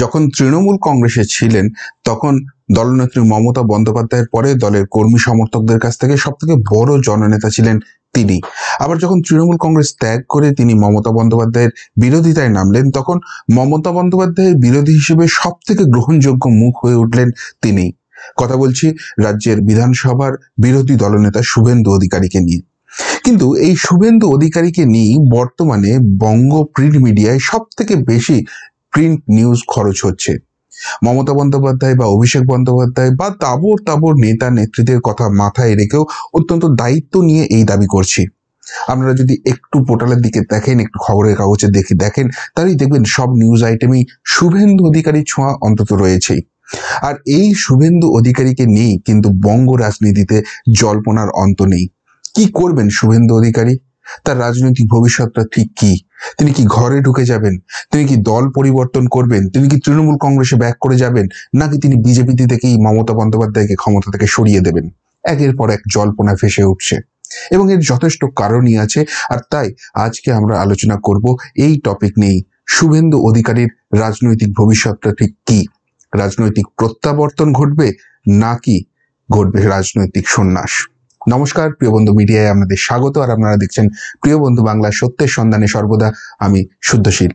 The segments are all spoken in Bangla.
যখন তৃণমূল কংগ্রেসে ছিলেন তখন দলনেত্রী মমতা বন্দ্যোপাধ্যায়ের পরে দলের কর্মী সমর্থকদের কাছ থেকে সবথেকে বড় জননেতা ছিলেন তিনি আবার যখন তৃণমূল কংগ্রেস ত্যাগ করে তিনি মমতা বন্দ্যোপাধ্যায়ের বিরোধিতায় নামলেন তখন মমতা বন্দ্যোপাধ্যায়ের বিরোধী হিসেবে সব থেকে গ্রহণযোগ্য মুখ হয়ে উঠলেন তিনি কথা বলছি রাজ্যের বিধানসভার বিরোধী দলনেতা শুভেন্দু অধিকারীকে নিয়ে কিন্তু এই শুভেন্দু অধিকারীকে নিয়ে বর্তমানে বঙ্গ প্রিন্ট মিডিয়ায় সব থেকে বেশি প্রিন্ট নিউজ খরচ হচ্ছে মমতা বন্দ্যোপাধ্যায় বা অভিষেক বন্দ্যোপাধ্যায় বা তাবর তাবর নেতা নেত্রীদের কথা মাথায় রেখেও অত্যন্ত দায়িত্ব নিয়ে এই দাবি করছি আপনারা যদি একটু পোর্টালের দিকে দেখেন একটু খবরের কাগজে দেখে দেখেন তাহলেই দেখবেন সব নিউজ আইটেমই শুভেন্দু অধিকারী ছোঁয়া অন্তত রয়েছেই আর এই শুভেন্দু অধিকারীকে নিয়েই কিন্তু বঙ্গ রাজনীতিতে জল্পনার অন্ত নেই কি করবেন শুভেন্দু অধিকারী তার রাজনৈতিক ভবিষ্যৎটা ঠিক কি তিনি কি ঘরে ঢুকে যাবেন তিনি কি দল পরিবর্তন করবেন তিনি কি তৃণমূল কংগ্রেসে ব্যাক করে যাবেন নাকি তিনি বিজেপিতে থেকেই মমতা বন্দ্যোপাধ্যায়কে ক্ষমতা থেকে সরিয়ে দেবেন একের পর এক জল্পনা ফেসে উঠছে এবং এর যথেষ্ট কারণই আছে আর তাই আজকে আমরা আলোচনা করব এই টপিক নিয়েই শুভেন্দু অধিকারীর রাজনৈতিক ভবিষ্যৎটা ঠিক কি রাজনৈতিক প্রত্যাবর্তন ঘটবে নাকি ঘটবে রাজনৈতিক সন্ন্যাস নমস্কার প্রিয় বন্ধু মিডিয়ায় আপনাদের স্বাগত আর আপনারা দেখছেন প্রিয় বন্ধু বাংলা সত্যের সন্ধানে সর্বদা আমি শুদ্ধশীল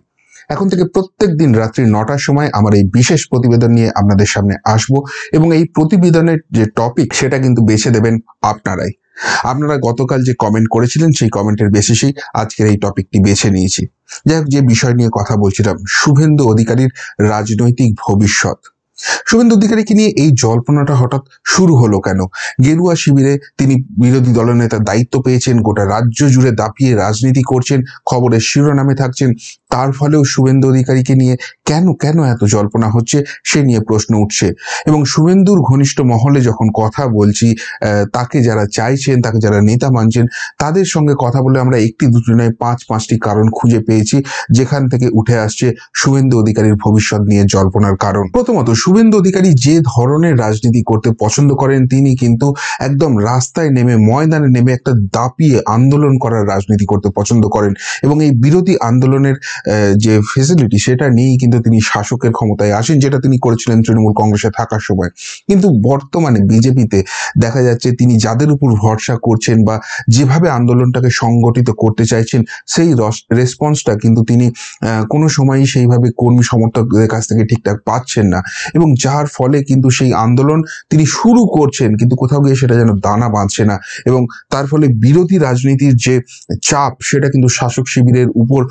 এখন থেকে প্রত্যেক দিন রাত্রি নটার সময় আমার এই বিশেষ প্রতিবেদন নিয়ে আপনাদের সামনে আসব এবং এই প্রতিবেদনের যে টপিক সেটা কিন্তু বেছে দেবেন আপনারাই আপনারা গতকাল যে কমেন্ট করেছিলেন সেই কমেন্টের বেসিসেই আজকের এই টপিকটি বেছে নিয়েছি যাই হোক যে বিষয় নিয়ে কথা বলছিলাম শুভেন্দু অধিকারীর রাজনৈতিক ভবিষ্যৎ শুভেন্দু অধিকারীকে নিয়ে এই জল্পনাটা হঠাৎ শুরু হলো কেন গেরুয়া শিবিরে তিনি বিরোধী দলনেতার দায়িত্ব পেয়েছেন গোটা রাজ্য জুড়ে দাপিয়ে রাজনীতি করছেন খবরের শিরোনামে থাকছেন তার ফলেও শুভেন্দু অধিকারীকে নিয়ে কেন কেন এত জল্পনা হচ্ছে সে নিয়ে প্রশ্ন উঠছে এবং শুভেন্দুর ঘনিষ্ঠ মহলে যখন কথা বলছি তাকে যারা চাইছেন তাকে যারা নেতা মানছেন তাদের সঙ্গে কথা বলে আমরা একটি দুটি নয় পাঁচ পাঁচটি কারণ খুঁজে পেয়েছি যেখান থেকে উঠে আসছে শুভেন্দু অধিকারীর ভবিষ্যৎ নিয়ে জল্পনার কারণ প্রথমত শুভেন্দু অধিকারী যে ধরনের রাজনীতি করতে পছন্দ করেন তিনি কিন্তু একদম রাস্তায় নেমে ময়দানে নেমে একটা দাপিয়ে আন্দোলন করার রাজনীতি করতে পছন্দ করেন এবং এই বিরোধী আন্দোলনের যে ফেসিলিটি সেটা নিয়েই কিন্তু তিনি শাসকের ক্ষমতায় আসেন যেটা তিনি করেছিলেন তৃণমূল কংগ্রেসে থাকার সময় কিন্তু বর্তমানে বিজেপিতে দেখা যাচ্ছে তিনি যাদের উপর ভরসা করছেন বা যেভাবে আন্দোলনটাকে সংগঠিত করতে চাইছেন সেই রেসপন্সটা কিন্তু তিনি কোনো সময়ই সেইভাবে কর্মী সমর্থকদের কাছ থেকে ঠিকঠাক পাচ্ছেন না এবং যার ফলে কিন্তু সেই আন্দোলন তিনি শুরু করছেন কিন্তু কোথাও গিয়ে সেটা যেন দানা বাঁধছে না এবং তার ফলে বিরোধী রাজনীতির যে চাপ সেটা কিন্তু শাসক শিবিরের উপর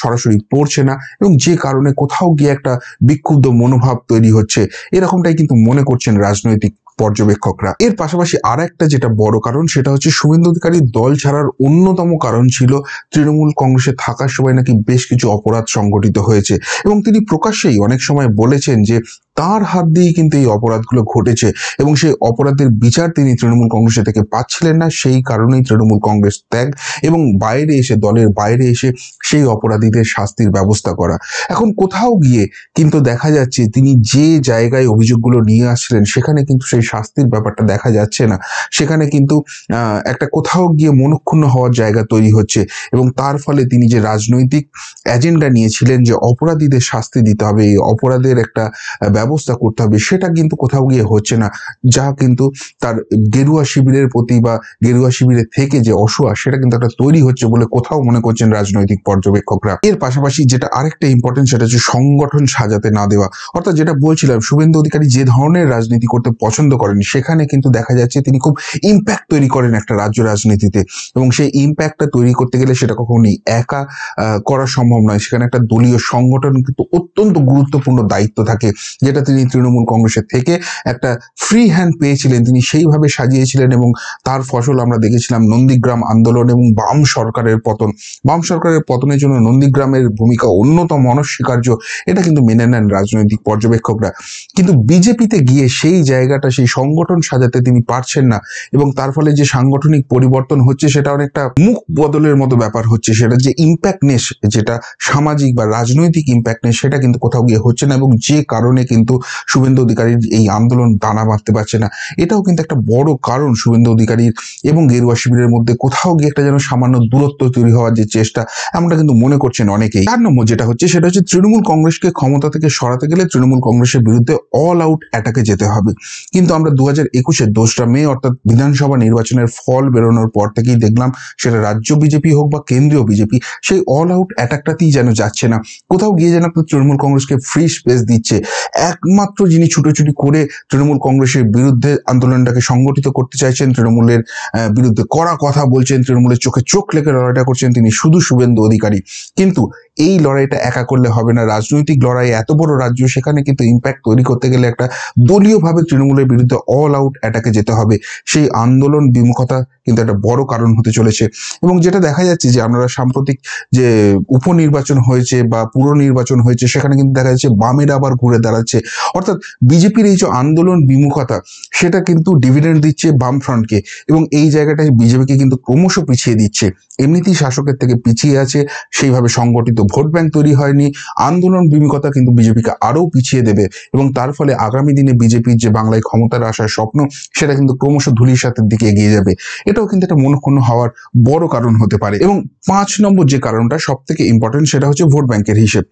সরাসরি পড়ছে না এবং যে কারণে কোথাও গিয়ে একটা বিক্ষুব্ধ মনোভাব তৈরি হচ্ছে এরকমটাই কিন্তু মনে করছেন রাজনৈতিক পর্যবেক্ষকরা এর পাশাপাশি আর একটা যেটা বড় কারণ সেটা হচ্ছে শুভেন্দু অধিকারী দল ছাড়ার অন্যতম কারণ ছিল তৃণমূল কংগ্রেসে থাকার সময় নাকি বেশ কিছু অপরাধ সংগঠিত হয়েছে এবং তিনি প্রকাশ্যেই অনেক সময় বলেছেন যে তার হাত দিয়েই কিন্তু এই অপরাধগুলো ঘটেছে এবং সেই অপরাধের বিচার তিনি তৃণমূল কংগ্রেসে থেকে পাচ্ছিলেন না সেই কারণেই তৃণমূল কংগ্রেস ত্যাগ এবং বাইরে এসে দলের বাইরে এসে সেই অপরাধীদের শাস্তির ব্যবস্থা করা এখন কোথাও গিয়ে কিন্তু দেখা যাচ্ছে তিনি যে জায়গায় অভিযোগগুলো নিয়ে আসছিলেন সেখানে কিন্তু সেই শাস্তির ব্যাপারটা দেখা যাচ্ছে না সেখানে কিন্তু একটা কোথাও গিয়ে মনক্ষুণ্ণ হওয়ার জায়গা তৈরি হচ্ছে এবং তার ফলে তিনি যে রাজনৈতিক এজেন্ডা নিয়েছিলেন যে অপরাধীদের শাস্তি দিতে হবে এই অপরাধের একটা ব্যবস্থা করতে হবে সেটা কিন্তু কোথাও গিয়ে হচ্ছে না যা কিন্তু তার গেরুয়া শিবিরের প্রতি বা গেরুয়া শিবিরের থেকে যে অসুয়া সেটা কিন্তু একটা তৈরি হচ্ছে বলে কোথাও মনে করছেন রাজনৈতিক পর্যবেক্ষকরা এর পাশাপাশি যেটা আরেকটা ইম্পর্টেন্ট সেটা হচ্ছে সংগঠন সাজাতে না দেওয়া অর্থাৎ যেটা বলছিলাম শুভেন্দু অধিকারী যে ধরনের রাজনীতি করতে পছন্দ করেন সেখানে কিন্তু দেখা যাচ্ছে তিনি খুব ইম্প্যাক্ট তৈরি করেন একটা রাজ্য রাজনীতিতে এবং সেই ইম্প্যাক্টটা তৈরি করতে গেলে সেটা কখনোই একা করা সম্ভব নয় সেখানে একটা দলীয় সংগঠন কিন্তু অত্যন্ত গুরুত্বপূর্ণ দায়িত্ব থাকে যেটা যেটা তিনি তৃণমূল কংগ্রেসের থেকে একটা ফ্রি হ্যান্ড পেয়েছিলেন তিনি সেইভাবে সাজিয়েছিলেন এবং তার ফসল আমরা দেখেছিলাম নন্দীগ্রাম আন্দোলন এবং বাম সরকারের পতন বাম সরকারের পতনের জন্য নন্দীগ্রামের ভূমিকা অন্যতম অনস্বীকার্য এটা কিন্তু মেনে নেন রাজনৈতিক পর্যবেক্ষকরা কিন্তু বিজেপিতে গিয়ে সেই জায়গাটা সেই সংগঠন সাজাতে তিনি পারছেন না এবং তার ফলে যে সাংগঠনিক পরিবর্তন হচ্ছে সেটা অনেকটা মুখ বদলের মতো ব্যাপার হচ্ছে সেটা যে ইম্প্যাক্টনেস যেটা সামাজিক বা রাজনৈতিক ইম্প্যাক্টনেস সেটা কিন্তু কোথাও গিয়ে হচ্ছে না এবং যে কারণে কিন্তু কিন্তু শুভেন্দু অধিকারীর এই আন্দোলন দানা বাঁধতে পারছে না এটাও কিন্তু একটা বড় কারণ শুভেন্দু অধিকারীর এবং গেরুয়া শিবিরের মধ্যে কোথাও গিয়ে একটা যেন সামান্য দূরত্ব তৈরি হওয়ার যে চেষ্টা এমনটা কিন্তু মনে করছেন অনেকেই চার নম্বর যেটা হচ্ছে সেটা হচ্ছে তৃণমূল কংগ্রেসকে ক্ষমতা থেকে সরাতে গেলে তৃণমূল কংগ্রেসের বিরুদ্ধে অল আউট অ্যাটাকে যেতে হবে কিন্তু আমরা দু হাজার একুশের দোসরা মে অর্থাৎ বিধানসভা নির্বাচনের ফল বেরোনোর পর থেকেই দেখলাম সেটা রাজ্য বিজেপি হোক বা কেন্দ্রীয় বিজেপি সেই অল আউট অ্যাটাকটাতেই যেন যাচ্ছে না কোথাও গিয়ে যেন তৃণমূল কংগ্রেসকে ফ্রি স্পেস দিচ্ছে এক একমাত্র যিনি ছুটোছুটি করে তৃণমূল কংগ্রেসের বিরুদ্ধে আন্দোলনটাকে সংগঠিত করতে চাইছেন তৃণমূলের বিরুদ্ধে কড়া কথা বলছেন তৃণমূলের চোখে চোখ লেখে লড়াইটা করছেন তিনি শুধু শুভেন্দু অধিকারী কিন্তু এই লড়াইটা একা করলে হবে না রাজনৈতিক লড়াই এত বড় রাজ্য সেখানে কিন্তু ইম্প্যাক্ট তৈরি করতে গেলে একটা দলীয়ভাবে তৃণমূলের বিরুদ্ধে অল আউট অ্যাটাকে যেতে হবে সেই আন্দোলন বিমুখতা কিন্তু একটা বড় কারণ হতে চলেছে এবং যেটা দেখা যাচ্ছে যে আমরা সাম্প্রতিক যে উপনির্বাচন হয়েছে বা পুর নির্বাচন হয়েছে সেখানে কিন্তু দেখা যাচ্ছে বামের আবার ঘুরে দাঁড়াচ্ছে অর্থাৎ বিজেপির এই যে আন্দোলন বিমুখতা সেটা কিন্তু ডিভিডেন্ড দিচ্ছে বাম ফ্রন্টকে এবং এই জায়গাটায় বিজেপিকে কিন্তু ক্রমশ পিছিয়ে দিচ্ছে এমনিতেই শাসকের থেকে পিছিয়ে আছে সেইভাবে সংগঠিত ভোট ব্যাংক তৈরি হয়নি আন্দোলন বিমিকতা কিন্তু বিজেপিকে আরও পিছিয়ে দেবে এবং তার ফলে আগামী দিনে বিজেপির যে বাংলায় ক্ষমতার আসার স্বপ্ন সেটা কিন্তু ক্রমশ ধুলির সাথে দিকে এগিয়ে যাবে এটাও কিন্তু একটা মনক্ষুণ্ণ হওয়ার বড় কারণ হতে পারে এবং পাঁচ নম্বর যে কারণটা সব থেকে ইম্পর্টেন্ট সেটা হচ্ছে ভোট ব্যাংকের হিসেব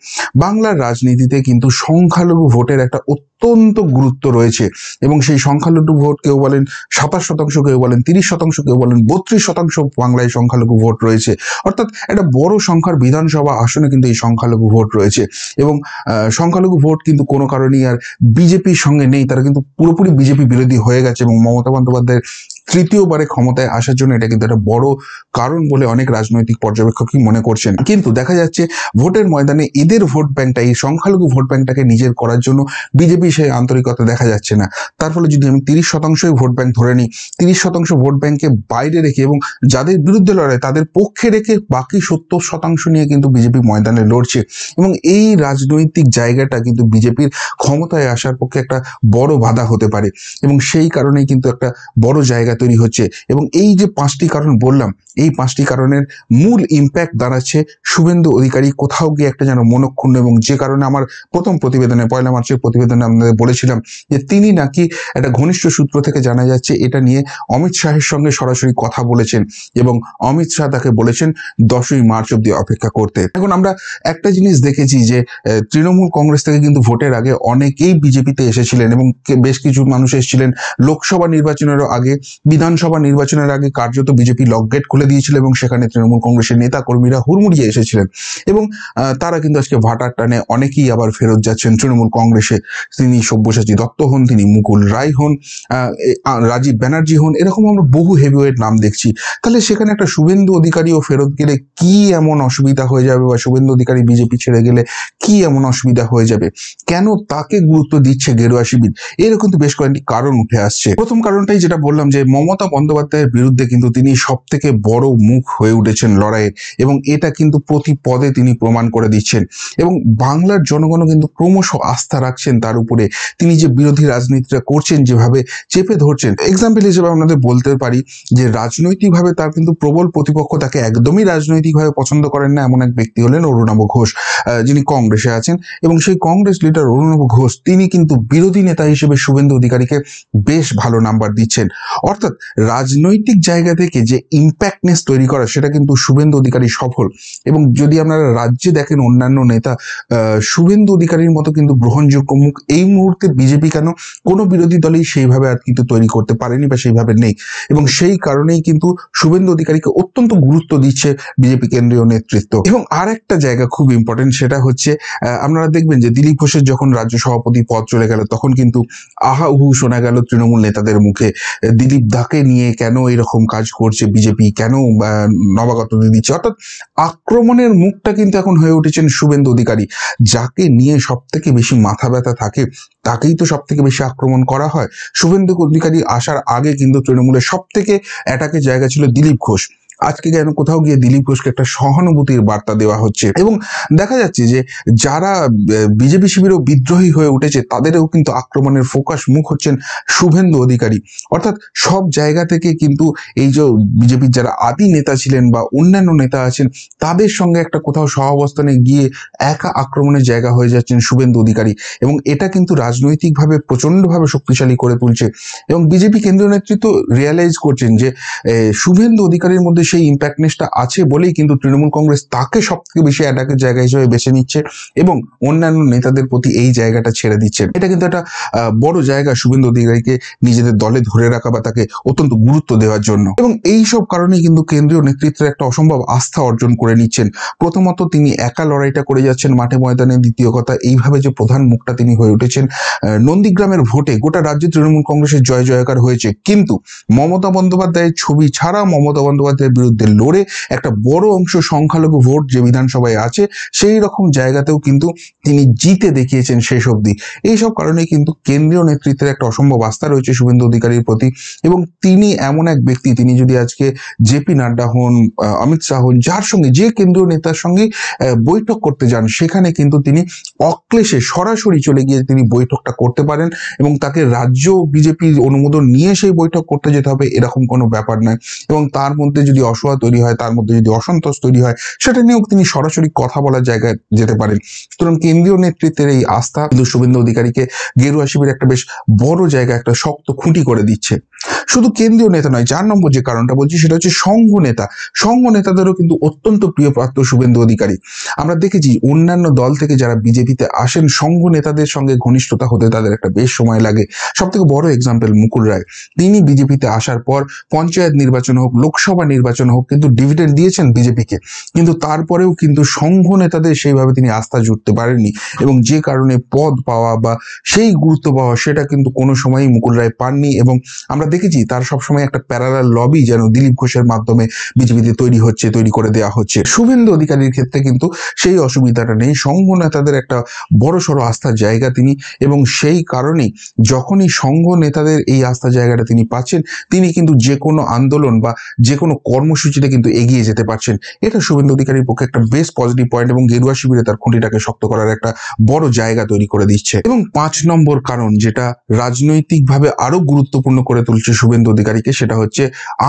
বাংলার রাজনীতিতে কিন্তু সংখ্যালঘু ভোটের একটা অত্যন্ত গুরুত্ব রয়েছে এবং সেই সংখ্যালঘু ভোট কেউ বলেন সাতাশ শতাংশ কেউ বলেন তিরিশ শতাংশ কেউ বলেন বত্রিশ শতাংশ বাংলায় সংখ্যালঘু ভোট রয়েছে অর্থাৎ একটা বড় সংখ্যার বিধানসভা আসন আসনে কিন্তু এই সংখ্যালঘু ভোট রয়েছে এবং সংখ্যালঘু ভোট কিন্তু কোনো কারণেই আর বিজেপির সঙ্গে নেই তারা কিন্তু পুরোপুরি বিজেপি বিরোধী হয়ে গেছে এবং মমতা বন্দ্যোপাধ্যায়ের তৃতীয়বারে ক্ষমতায় আসার জন্য এটা কিন্তু একটা বড় কারণ বলে অনেক রাজনৈতিক পর্যবেক্ষকই মনে করছেন কিন্তু দেখা যাচ্ছে ভোটের ময়দানে এদের ভোট ব্যাংকটা এই সংখ্যালঘু ভোট ব্যাংকটাকে নিজের করার জন্য বিজেপি সেই আন্তরিকতা দেখা যাচ্ছে না তার ফলে যদি আমি তিরিশ শতাংশই ভোট ব্যাংক ধরে নিই তিরিশ শতাংশ ভোট ব্যাংকে বাইরে রেখে এবং যাদের বিরুদ্ধে লড়াই তাদের পক্ষে রেখে বাকি সত্তর শতাংশ নিয়ে কিন্তু বিজেপি ময়দানে লড়ছে এবং এই রাজনৈতিক জায়গাটা কিন্তু বিজেপির ক্ষমতায় আসার পক্ষে একটা বড় বাধা হতে পারে এবং সেই কারণেই কিন্তু একটা বড় জায়গা তৈরি হচ্ছে এবং এই যে পাঁচটি কারণ বললাম এই পাঁচটি কারণের মূল ইম্প্যাক্ট দাঁড়াচ্ছে শুভেন্দু অধিকারী কোথাও গিয়ে একটা যেন মনক্ষুণ্ণ এবং যে কারণে আমার প্রথম প্রতিবেদনে পয়লা মার্চের প্রতিবেদনে আপনাদের বলেছিলাম যে তিনি নাকি একটা ঘনিষ্ঠ সূত্র থেকে জানা যাচ্ছে এটা নিয়ে অমিত শাহের সঙ্গে সরাসরি কথা বলেছেন এবং অমিত শাহ তাকে বলেছেন দশই মার্চ অব্দি অপেক্ষা করতে এখন আমরা একটা জিনিস দেখেছি যে তৃণমূল কংগ্রেস থেকে কিন্তু ভোটের আগে অনেকেই বিজেপিতে এসেছিলেন এবং বেশ কিছু মানুষ এসেছিলেন লোকসভা নির্বাচনের আগে বিধানসভা নির্বাচনের আগে কার্যত বিজেপি লকগেট খুলে দিয়েছিল এবং সেখানে তৃণমূল কংগ্রেসের নেতা কর্মীরা হুড়মুড়িয়ে এসেছিলেন এবং তারা কিন্তু আজকে ভাটার টানে অনেকেই আবার ফেরত যাচ্ছেন তৃণমূল কংগ্রেসে তিনি সব্যসাচী দত্ত হন তিনি মুকুল রায় হন রাজীব ব্যানার্জি হন এরকম আমরা বহু হেভিওয়েট নাম দেখছি তাহলে সেখানে একটা শুভেন্দু অধিকারীও ফেরত গেলে কি এমন অসুবিধা হয়ে যাবে বা শুভেন্দু অধিকারী বিজেপি ছেড়ে গেলে কি এমন অসুবিধা হয়ে যাবে কেন তাকে গুরুত্ব দিচ্ছে গেরুয়া শিবির এরকম তো বেশ কয়েকটি কারণ উঠে আসছে প্রথম কারণটাই যেটা বললাম যে মমতা বন্দ্যোপাধ্যায়ের বিরুদ্ধে কিন্তু তিনি সব থেকে বড় মুখ হয়ে উঠেছেন লড়াইয়ে এবং এটা কিন্তু প্রতি পদে তিনি প্রমাণ করে দিচ্ছেন এবং বাংলার জনগণও কিন্তু ক্রমশ আস্থা রাখছেন তার উপরে তিনি যে বিরোধী রাজনীতিটা করছেন যেভাবে চেপে ধরছেন এক্সাম্পল হিসেবে আপনাদের বলতে পারি যে রাজনৈতিকভাবে তার কিন্তু প্রবল প্রতিপক্ষ তাকে একদমই রাজনৈতিকভাবে পছন্দ করেন না এমন এক ব্যক্তি হলেন করেন অরুণাভ ঘোষ যিনি কংগ্রেসে আছেন এবং সেই কংগ্রেস লিডার অরুণাভ ঘোষ তিনি কিন্তু বিরোধী নেতা হিসেবে শুভেন্দু অধিকারীকে বেশ ভালো নাম্বার দিচ্ছেন অর্থাৎ রাজনৈতিক জায়গা থেকে যে ইম্প্যাক্টনেস তৈরি করা সেটা কিন্তু শুভেন্দু অধিকারী সফল এবং যদি আপনারা রাজ্যে দেখেন অন্যান্য নেতা শুভেন্দু অধিকারীর মতো কিন্তু গ্রহণযোগ্য মুখ এই মুহূর্তে বিজেপি কেন কোনো বিরোধী দলেই সেইভাবে আর কিন্তু তৈরি করতে পারেনি বা সেইভাবে নেই এবং সেই কারণেই কিন্তু শুভেন্দু অধিকারীকে অত্যন্ত গুরুত্ব দিচ্ছে বিজেপি কেন্দ্রীয় নেতৃত্ব এবং আর আরেকটা জায়গা খুব ইম্পর্টেন্ট সেটা হচ্ছে আপনারা দেখবেন যে দিলীপ ঘোষের যখন রাজ্য সভাপতি পদ চলে গেল তখন কিন্তু আহা উহু শোনা গেল তৃণমূল নেতাদের মুখে দিলীপ দাকে নিয়ে কেন এরকম কাজ করছে বিজেপি কেন নবাগত দিচ্ছে অর্থাৎ আক্রমণের মুখটা কিন্তু এখন হয়ে উঠেছেন শুভেন্দু অধিকারী যাকে নিয়ে সব থেকে বেশি মাথা ব্যথা থাকে তাকেই তো সব থেকে বেশি আক্রমণ করা হয় শুভেন্দু অধিকারী আসার আগে কিন্তু তৃণমূলের সব থেকে অ্যাটাকের জায়গা ছিল দিলীপ ঘোষ আজকে যেন কোথাও গিয়ে দিলীপ ঘোষকে একটা সহানুভূতির বার্তা দেওয়া হচ্ছে এবং দেখা যাচ্ছে যে যারা বিজেপি শিবিরও বিদ্রোহী হয়ে উঠেছে তাদেরও কিন্তু আক্রমণের ফোকাস মুখ হচ্ছেন শুভেন্দু অধিকারী অর্থাৎ সব জায়গা থেকে কিন্তু এই যে বিজেপির যারা আদি নেতা ছিলেন বা অন্যান্য নেতা আছেন তাদের সঙ্গে একটা কোথাও সহাবস্থানে গিয়ে একা আক্রমণের জায়গা হয়ে যাচ্ছেন শুভেন্দু অধিকারী এবং এটা কিন্তু রাজনৈতিকভাবে প্রচণ্ডভাবে শক্তিশালী করে তুলছে এবং বিজেপি কেন্দ্রীয় নেতৃত্ব রিয়ালাইজ করছেন যে শুভেন্দু অধিকারীর মধ্যে সেই ইম্প্যাক্টনেসটা আছে বলেই কিন্তু তৃণমূল কংগ্রেস তাকে সব থেকে বেশি অ্যাটাকের জায়গা হিসেবে বেছে নিচ্ছে এবং অন্যান্য নেতাদের প্রতি এই জায়গাটা ছেড়ে দিচ্ছে এটা কিন্তু একটা বড় জায়গা শুভেন্দু অধিকারীকে নিজেদের দলে ধরে রাখা বা তাকে অত্যন্ত গুরুত্ব দেওয়ার জন্য এবং এই সব কারণে কিন্তু কেন্দ্রীয় নেতৃত্বের একটা অসম্ভব আস্থা অর্জন করে নিচ্ছেন প্রথমত তিনি একা লড়াইটা করে যাচ্ছেন মাঠে ময়দানে দ্বিতীয় কথা এইভাবে যে প্রধান মুখটা তিনি হয়ে উঠেছেন নন্দীগ্রামের ভোটে গোটা রাজ্যে তৃণমূল কংগ্রেসের জয় জয়কার হয়েছে কিন্তু মমতা বন্দ্যোপাধ্যায়ের ছবি ছাড়া মমতা বন্দ্যোপাধ্যায় বিরুদ্ধে লড়ে একটা বড় অংশ সংখ্যালঘু ভোট যে বিধানসভায় আছে সেই রকম জায়গাতেও কিন্তু তিনি জিতে দেখিয়েছেন শেষ অবধি এইসব কারণে কিন্তু কেন্দ্রীয় নেতৃত্বের একটা অসম্ভব আস্থা রয়েছে শুভেন্দু অধিকারীর প্রতি এবং তিনি এমন এক ব্যক্তি তিনি যদি আজকে জেপি নাড্ডা হন অমিত শাহ হন যার সঙ্গে যে কেন্দ্রীয় নেতার সঙ্গে বৈঠক করতে যান সেখানে কিন্তু তিনি অক্লেশে সরাসরি চলে গিয়ে তিনি বৈঠকটা করতে পারেন এবং তাকে রাজ্য বিজেপির অনুমোদন নিয়ে সেই বৈঠক করতে যেতে হবে এরকম কোনো ব্যাপার নয় এবং তার মধ্যে যদি যদি অসহায় তৈরি হয় তার মধ্যে যদি অসন্তোষ তৈরি হয় সেটা নিয়েও তিনি সরাসরি কথা বলার জায়গায় যেতে পারেন সুতরাং কেন্দ্রীয় নেতৃত্বের এই আস্থা কিন্তু শুভেন্দু অধিকারীকে গেরুয়া শিবির একটা বেশ বড় জায়গা একটা শক্ত খুঁটি করে দিচ্ছে শুধু কেন্দ্রীয় নেতা নয় চার নম্বর যে কারণটা বলছি সেটা হচ্ছে সংঘ নেতা সংঘ নেতাদেরও কিন্তু অত্যন্ত প্রিয় প্রাপ্ত শুভেন্দু অধিকারী আমরা দেখেছি অন্যান্য দল থেকে যারা বিজেপিতে আসেন সংঘ নেতাদের সঙ্গে ঘনিষ্ঠতা হতে তাদের একটা বেশ সময় লাগে সব থেকে বড় এক্সাম্পল মুকুল রায় তিনি বিজেপিতে আসার পর পঞ্চায়েত নির্বাচন হোক লোকসভা নির্বাচন নির্বাচন হোক কিন্তু ডিভিডেন্ড দিয়েছেন বিজেপিকে কিন্তু তারপরেও কিন্তু সংঘ নেতাদের সেইভাবে তিনি আস্থা জুটতে পারেননি এবং যে কারণে পদ পাওয়া বা সেই গুরুত্ব পাওয়া সেটা কিন্তু কোনো সময়ই মুকুল রায় পাননি এবং আমরা দেখেছি তার সবসময় একটা প্যারালাল লবি যেন দিলীপ ঘোষের মাধ্যমে বিজেপিতে তৈরি হচ্ছে তৈরি করে দেওয়া হচ্ছে শুভেন্দু অধিকারীর ক্ষেত্রে কিন্তু সেই অসুবিধাটা নেই সংঘ নেতাদের একটা বড় সড়ো আস্থার জায়গা তিনি এবং সেই কারণেই যখনই সংঘ নেতাদের এই আস্থা জায়গাটা তিনি পাচ্ছেন তিনি কিন্তু যে কোনো আন্দোলন বা যে কোনো কর্ম কর্মসূচিতে কিন্তু এগিয়ে যেতে পারছেন এটা শুভেন্দু অধিকারীর পক্ষে একটা বেশ পজিটিভ পয়েন্ট এবং গেরুয়া শিবিরে তার খুঁটিটাকে শক্ত করার একটা বড় জায়গা তৈরি করে দিচ্ছে এবং পাঁচ নম্বর কারণ যেটা রাজনৈতিকভাবে আরো গুরুত্বপূর্ণ করে তুলছে শুভেন্দু অধিকারীকে সেটা হচ্ছে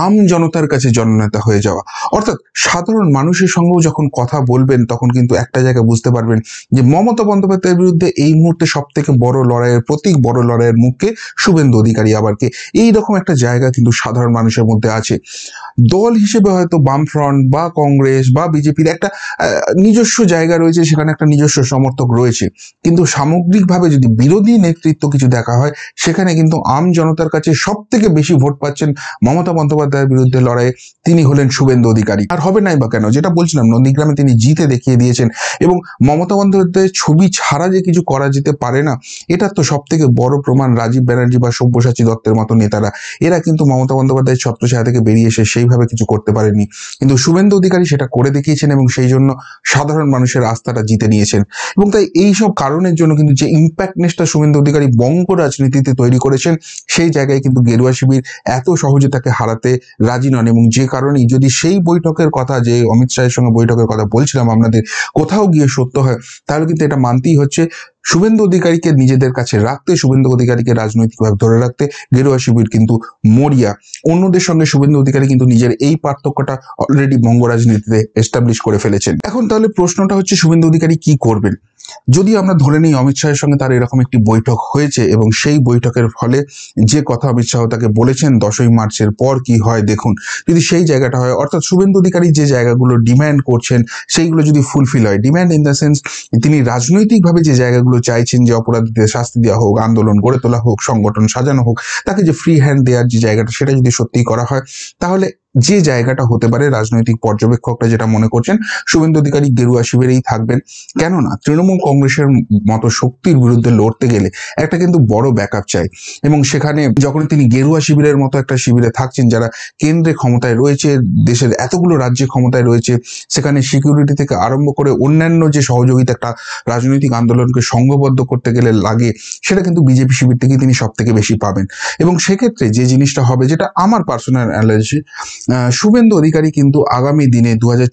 আম জনতার কাছে জননেতা হয়ে যাওয়া অর্থাৎ সাধারণ মানুষের সঙ্গেও যখন কথা বলবেন তখন কিন্তু একটা জায়গা বুঝতে পারবেন যে মমতা বন্দ্যোপাধ্যায়ের বিরুদ্ধে এই মুহূর্তে সব থেকে বড় লড়াইয়ের প্রতীক বড় লড়াইয়ের মুখে শুভেন্দু অধিকারী আবারকে এইরকম একটা জায়গা কিন্তু সাধারণ মানুষের মধ্যে আছে দল হিসেবে হয়তো বামফ্রন্ট বা কংগ্রেস বা বিজেপির একটা নিজস্ব জায়গা রয়েছে সেখানে একটা নিজস্ব সমর্থক রয়েছে কিন্তু সামগ্রিকভাবে যদি বিরোধী নেতৃত্ব কিছু দেখা হয় সেখানে কিন্তু আম জনতার কাছে সব থেকে বেশি ভোট পাচ্ছেন মমতা বন্দ্যোপাধ্যায়ের বিরুদ্ধে লড়াই তিনি হলেন শুভেন্দু অধিকারী আর হবে নাই বা কেন যেটা বলছিলাম নন্দীগ্রামে তিনি জিতে দেখিয়ে দিয়েছেন এবং মমতা বন্দ্যোপাধ্যায়ের ছবি ছাড়া যে কিছু করা যেতে পারে না এটা তো সব থেকে বড় প্রমাণ রাজীব ব্যানার্জি বা সব্যসাচী দত্তের মতো নেতারা এরা কিন্তু মমতা বন্দ্যোপাধ্যায়ের ছত্রছায়া থেকে বেরিয়ে এসে সেইভাবে কিছু করতে পারেনি কিন্তু শুভেন্দু অধিকারী সেটা করে দেখিয়েছেন এবং সেই জন্য সাধারণ মানুষের আস্থাটা জিতে নিয়েছেন এবং তাই এই সব কারণের জন্য কিন্তু যে ইম্প্যাক্টনেসটা শুভেন্দু অধিকারী বঙ্গ রাজনীতিতে তৈরি করেছেন সেই জায়গায় কিন্তু গেরুয়া শিবির এত সহজে তাকে হারাতে রাজি নন এবং যে কারণেই যদি সেই বৈঠকের কথা যে অমিত শাহের সঙ্গে বৈঠকের কথা বলছিলাম আপনাদের কোথাও গিয়ে সত্য হয় তাহলে কিন্তু এটা মানতেই হচ্ছে শুভেন্দু অধিকারীকে নিজেদের কাছে রাখতে শুভেন্দু অধিকারীকে রাজনৈতিকভাবে ধরে রাখতে গেরুয়া শিবির কিন্তু মরিয়া অন্যদের সঙ্গে শুভেন্দু অধিকারী কিন্তু নিজের এই পার্থক্যটা অলরেডি বঙ্গ রাজনীতিতে এস্টাবলিশ করে ফেলেছেন এখন তাহলে প্রশ্নটা হচ্ছে শুভেন্দু অধিকারী কি করবেন যদি আমরা ধরে নিই অমিত শাহের সঙ্গে তার এরকম একটি বৈঠক হয়েছে এবং সেই বৈঠকের ফলে যে কথা অমিত শাহ তাকে বলেছেন দশই মার্চের পর কি হয় দেখুন যদি সেই জায়গাটা হয় অর্থাৎ শুভেন্দু অধিকারী যে জায়গাগুলো ডিম্যান্ড করছেন সেইগুলো যদি ফুলফিল হয় ডিম্যান্ড ইন দ্য সেন্স তিনি রাজনৈতিকভাবে যে জায়গাগুলো চাইছেন যে অপরাধীদের শাস্তি দেওয়া হোক আন্দোলন গড়ে তোলা হোক সংগঠন সাজানো হোক তাকে যে ফ্রি হ্যান্ড দেওয়ার যে জায়গাটা সেটা যদি সত্যি করা হয় তাহলে যে জায়গাটা হতে পারে রাজনৈতিক পর্যবেক্ষকরা যেটা মনে করছেন শুভেন্দু অধিকারী গেরুয়া শিবিরেই থাকবেন কেননা তৃণমূল কংগ্রেসের মতো শক্তির বিরুদ্ধে লড়তে গেলে একটা কিন্তু বড় ব্যাকআপ চাই এবং সেখানে যখন তিনি গেরুয়া শিবিরের মতো একটা শিবিরে থাকছেন যারা কেন্দ্রে ক্ষমতায় রয়েছে দেশের এতগুলো রাজ্যে ক্ষমতায় রয়েছে সেখানে সিকিউরিটি থেকে আরম্ভ করে অন্যান্য যে সহযোগিতা একটা রাজনৈতিক আন্দোলনকে সংঘবদ্ধ করতে গেলে লাগে সেটা কিন্তু বিজেপি শিবির থেকে তিনি সব থেকে বেশি পাবেন এবং সেক্ষেত্রে যে জিনিসটা হবে যেটা আমার পার্সোনাল অ্যানালাইসিস শুভেন্দু অধিকারী কিন্তু আগামী দিনে দু হাজার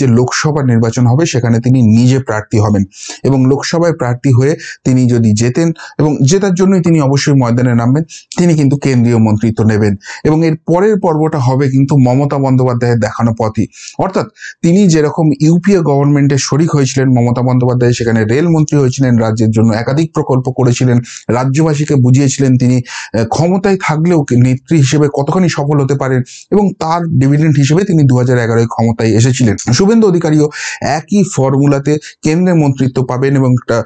যে লোকসভা নির্বাচন হবে সেখানে তিনি নিজে প্রার্থী হবেন এবং লোকসভায় প্রার্থী হয়ে তিনি যদি জেতেন এবং জেতার জন্যই তিনি অবশ্যই ময়দানে নামবেন তিনি কিন্তু কেন্দ্রীয় মন্ত্রিত্ব নেবেন এবং এর পরের পর্বটা হবে কিন্তু মমতা বন্দ্যোপাধ্যায়ের দেখানো পথই অর্থাৎ তিনি যেরকম ইউপিএ গভর্নমেন্টের শরিক হয়েছিলেন মমতা বন্দ্যোপাধ্যায় সেখানে রেলমন্ত্রী হয়েছিলেন রাজ্যের জন্য একাধিক প্রকল্প করেছিলেন রাজ্যবাসীকে বুঝিয়েছিলেন তিনি ক্ষমতায় থাকলেও নেত্রী হিসেবে কতখানি সফল হতে পারেন এবং তার ডিভিডেন্ট হিসেবে তিনি দু হাজার এগারোয় ক্ষমতায় এসেছিলেন শুভেন্দু অধিকারীও একই ফর্মুলাতে কেন্দ্রের মন্ত্রিত্ব পাবেন এবং একটা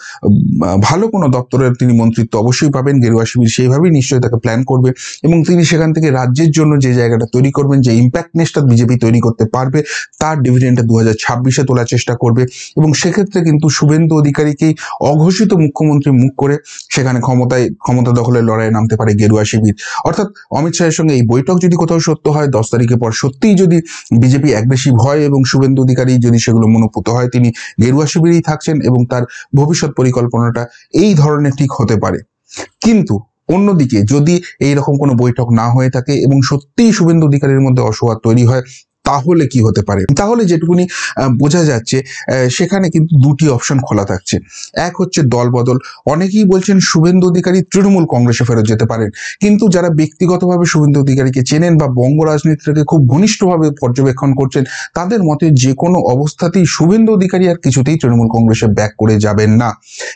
ভালো কোনো দপ্তরের তিনি মন্ত্রিত্ব অবশ্যই পাবেন গেরুয়া শিবির সেইভাবেই নিশ্চয়ই তাকে প্ল্যান করবে এবং তিনি সেখান থেকে রাজ্যের জন্য যে জায়গাটা তৈরি করবেন যে ইম্প্যাক্টনেসটা বিজেপি তৈরি করতে পারবে তার ডিভিডেন্টটা দু হাজার ছাব্বিশে তোলার চেষ্টা করবে এবং সেক্ষেত্রে কিন্তু শুভেন্দু অধিকারীকেই অঘোষিত মুখ্যমন্ত্রী মুখ করে সেখানে ক্ষমতায় ক্ষমতা দখলের লড়াইয়ে নামতে পারে গেরুয়া শিবির অর্থাৎ অমিত শাহের সঙ্গে এই বৈঠক যদি কোথাও সত্য হয় দশ তারিখ অধিকারীকে পর সত্যিই যদি বিজেপি একবেশি ভয় এবং শুভেন্দু অধিকারী যদি সেগুলো মনোপুত হয় তিনি গেরুয়া শিবিরেই থাকছেন এবং তার ভবিষ্যৎ পরিকল্পনাটা এই ধরনের ঠিক হতে পারে কিন্তু অন্যদিকে যদি এইরকম কোনো বৈঠক না হয়ে থাকে এবং সত্যিই শুভেন্দু অধিকারীর মধ্যে অসহায় তৈরি হয় তাহলে কি হতে পারে তাহলে যেটুকুনি বোঝা যাচ্ছে সেখানে কিন্তু দুটি অপশন খোলা থাকছে এক হচ্ছে দলবদল অনেকেই বলছেন শুভেন্দু অধিকারী তৃণমূল কংগ্রেসে ফেরত যেতে পারেন কিন্তু যারা ব্যক্তিগতভাবে শুভেন্দু অধিকারীকে চেনেন বা বঙ্গ রাজনীতিটাকে খুব ঘনিষ্ঠভাবে পর্যবেক্ষণ করছেন তাদের মতে যে কোনো অবস্থাতেই শুভেন্দু অধিকারী আর কিছুতেই তৃণমূল কংগ্রেসে ব্যাক করে যাবেন না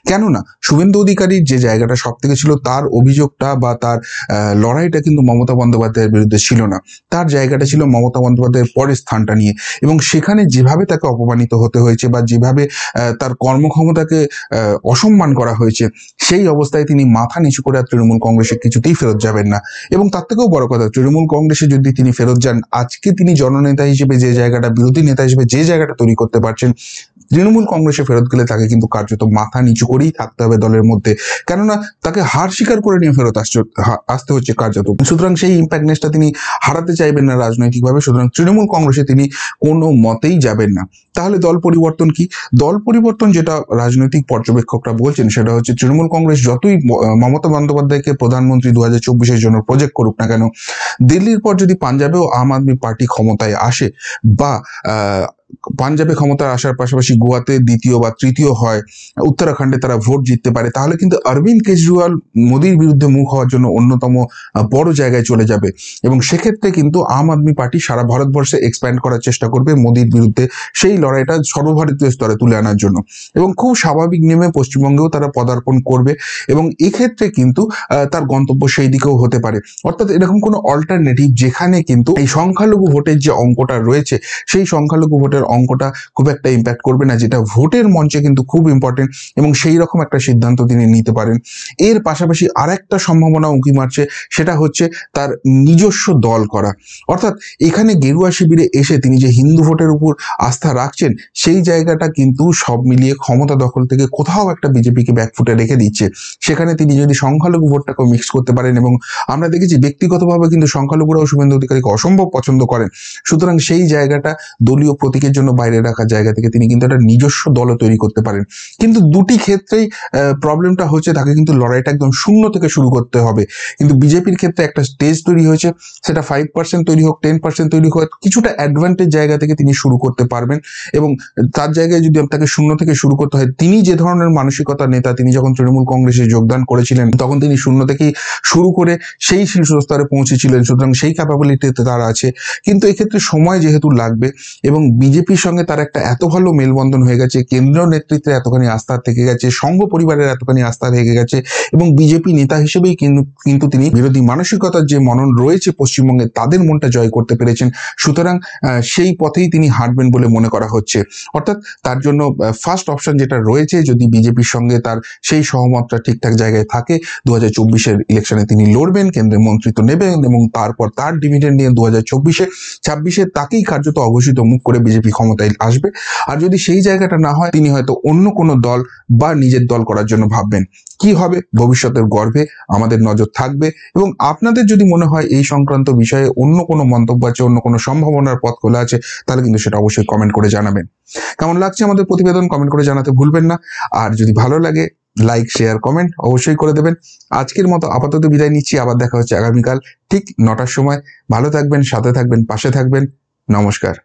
কেননা শুভেন্দু অধিকারীর যে জায়গাটা সব থেকে ছিল তার অভিযোগটা বা তার লড়াইটা কিন্তু মমতা বন্দ্যোপাধ্যায়ের বিরুদ্ধে ছিল না তার জায়গাটা ছিল মমতা বন্দ্যোপাধ্যায়ের পরের স্থানটা নিয়ে এবং সেখানে যেভাবে তাকে অপমানিত হতে হয়েছে বা যেভাবে তার কর্মক্ষমতাকে অসম্মান করা হয়েছে সেই অবস্থায় তিনি মাথা নিচু করে আর তৃণমূল কংগ্রেসে কিছুতেই ফেরত যাবেন না এবং তার থেকেও বড় কথা তৃণমূল কংগ্রেসে যদি তিনি ফেরত যান আজকে তিনি জননেতা হিসেবে যে জায়গাটা বিরোধী নেতা হিসেবে যে জায়গাটা তৈরি করতে পারছেন তৃণমূল কংগ্রেসে ফেরত গেলে তাকে কিন্তু কার্যত মাথা নিচু করেই থাকতে হবে দলের মধ্যে কেননা তাকে হার স্বীকার করে নিয়ে ফেরত আসতে হচ্ছে কার্যত সুতরাং সেই ইম্প্যাক্টনেসটা তিনি হারাতে চাইবেন না রাজনৈতিকভাবে সুতরাং তৃণমূল কংগ্রেসে তিনি কোনো মতেই যাবেন না তাহলে দল পরিবর্তন কি দল পরিবর্তন যেটা রাজনৈতিক পর্যবেক্ষকরা বলছেন সেটা হচ্ছে তৃণমূল কংগ্রেস যতই মমতা বন্দ্যোপাধ্যায়কে প্রধানমন্ত্রী দু হাজার চব্বিশের জন্য প্রজেক্ট করুক না কেন দিল্লির পর যদি পাঞ্জাবেও আম আদমি পার্টি ক্ষমতায় আসে বা পাঞ্জাবে ক্ষমতা আসার পাশাপাশি গোয়াতে দ্বিতীয় বা তৃতীয় হয় উত্তরাখণ্ডে তারা ভোট জিততে পারে তাহলে কিন্তু অরবিন্দ কেজরিওয়াল মোদির বিরুদ্ধে মুখ হওয়ার জন্য অন্যতম বড় জায়গায় চলে যাবে এবং সেক্ষেত্রে কিন্তু আম আদমি পার্টি সারা ভারতবর্ষে এক্সপ্যান্ড করার চেষ্টা করবে মোদির বিরুদ্ধে সেই লড়াইটা সর্বভারতীয় স্তরে তুলে আনার জন্য এবং খুব স্বাভাবিক নিয়মে পশ্চিমবঙ্গেও তারা পদার্পণ করবে এবং এক্ষেত্রে কিন্তু তার গন্তব্য সেই দিকেও হতে পারে অর্থাৎ এরকম কোনো অল্টারনেটিভ যেখানে কিন্তু এই সংখ্যালঘু ভোটের যে অঙ্কটা রয়েছে সেই সংখ্যালঘু ভোটের ভোটের অঙ্কটা খুব একটা ইম্প্যাক্ট করবে না যেটা ভোটের মঞ্চে কিন্তু খুব ইম্পর্টেন্ট এবং সেই রকম একটা সিদ্ধান্ত তিনি নিতে পারেন এর পাশাপাশি আরেকটা সম্ভাবনা উঁকি মারছে সেটা হচ্ছে তার নিজস্ব দল করা অর্থাৎ এখানে গেরুয়া শিবিরে এসে তিনি যে হিন্দু ভোটের উপর আস্থা রাখছেন সেই জায়গাটা কিন্তু সব মিলিয়ে ক্ষমতা দখল থেকে কোথাও একটা বিজেপিকে ব্যাকফুটে রেখে দিচ্ছে সেখানে তিনি যদি সংখ্যালঘু ভোটটাকেও মিক্স করতে পারেন এবং আমরা দেখেছি ব্যক্তিগতভাবে কিন্তু সংখ্যালঘুরাও শুভেন্দু অধিকারীকে অসম্ভব পছন্দ করেন সুতরাং সেই জায়গাটা দলীয় প্রতীকে নিজের জন্য বাইরে রাখা জায়গা থেকে তিনি কিন্তু একটা নিজস্ব দলও তৈরি করতে পারেন কিন্তু দুটি ক্ষেত্রেই প্রবলেমটা হচ্ছে তাকে কিন্তু লড়াইটা একদম শূন্য থেকে শুরু করতে হবে কিন্তু বিজেপির ক্ষেত্রে একটা স্টেজ তৈরি হয়েছে সেটা ফাইভ পার্সেন্ট তৈরি হোক টেন পার্সেন্ট তৈরি হোক কিছুটা অ্যাডভান্টেজ জায়গা থেকে তিনি শুরু করতে পারবেন এবং তার জায়গায় যদি তাকে শূন্য থেকে শুরু করতে হয় তিনি যে ধরনের মানসিকতা নেতা তিনি যখন তৃণমূল কংগ্রেসে যোগদান করেছিলেন তখন তিনি শূন্য থেকেই শুরু করে সেই শীর্ষ স্তরে পৌঁছেছিলেন সুতরাং সেই ক্যাপাবিলিটিতে তার আছে কিন্তু এক্ষেত্রে সময় যেহেতু লাগবে এবং বিজেপি বিজেপির সঙ্গে তার একটা এত ভালো মেলবন্ধন হয়ে গেছে কেন্দ্রীয় নেতৃত্বে এতখানি আস্থা থেকে গেছে সংঘ পরিবারের এতখানি আস্থা থেকে গেছে এবং বিজেপি নেতা হিসেবেই কিন্তু তিনি বিরোধী মানসিকতার যে মনন রয়েছে পশ্চিমবঙ্গে তাদের মনটা জয় করতে পেরেছেন সুতরাং সেই পথেই তিনি হাঁটবেন বলে মনে করা হচ্ছে অর্থাৎ তার জন্য ফার্স্ট অপশন যেটা রয়েছে যদি বিজেপির সঙ্গে তার সেই সহমতটা ঠিকঠাক জায়গায় থাকে দু হাজার চব্বিশের ইলেকশনে তিনি লড়বেন কেন্দ্রের মন্ত্রিত্ব নেবেন এবং তারপর তার ডিভিডেন্ড নিয়ে দু হাজার চব্বিশে ছাব্বিশে তাকেই কার্যত অঘোষিত মুখ করে বিজেপি আপনি ক্ষমতায় আসবে আর যদি সেই জায়গাটা না হয় তিনি হয়তো অন্য কোনো দল বা নিজের দল করার জন্য ভাববেন কি হবে ভবিষ্যতের গর্ভে আমাদের নজর থাকবে এবং আপনাদের যদি মনে হয় এই সংক্রান্ত বিষয়ে অন্য কোনো মন্তব্য আছে অন্য কোনো সম্ভাবনার পথ খোলা আছে তাহলে কিন্তু সেটা অবশ্যই কমেন্ট করে জানাবেন কেমন লাগছে আমাদের প্রতিবেদন কমেন্ট করে জানাতে ভুলবেন না আর যদি ভালো লাগে লাইক শেয়ার কমেন্ট অবশ্যই করে দেবেন আজকের মতো আপাতত বিদায় নিচ্ছি আবার দেখা হচ্ছে আগামীকাল ঠিক নটার সময় ভালো থাকবেন সাথে থাকবেন পাশে থাকবেন নমস্কার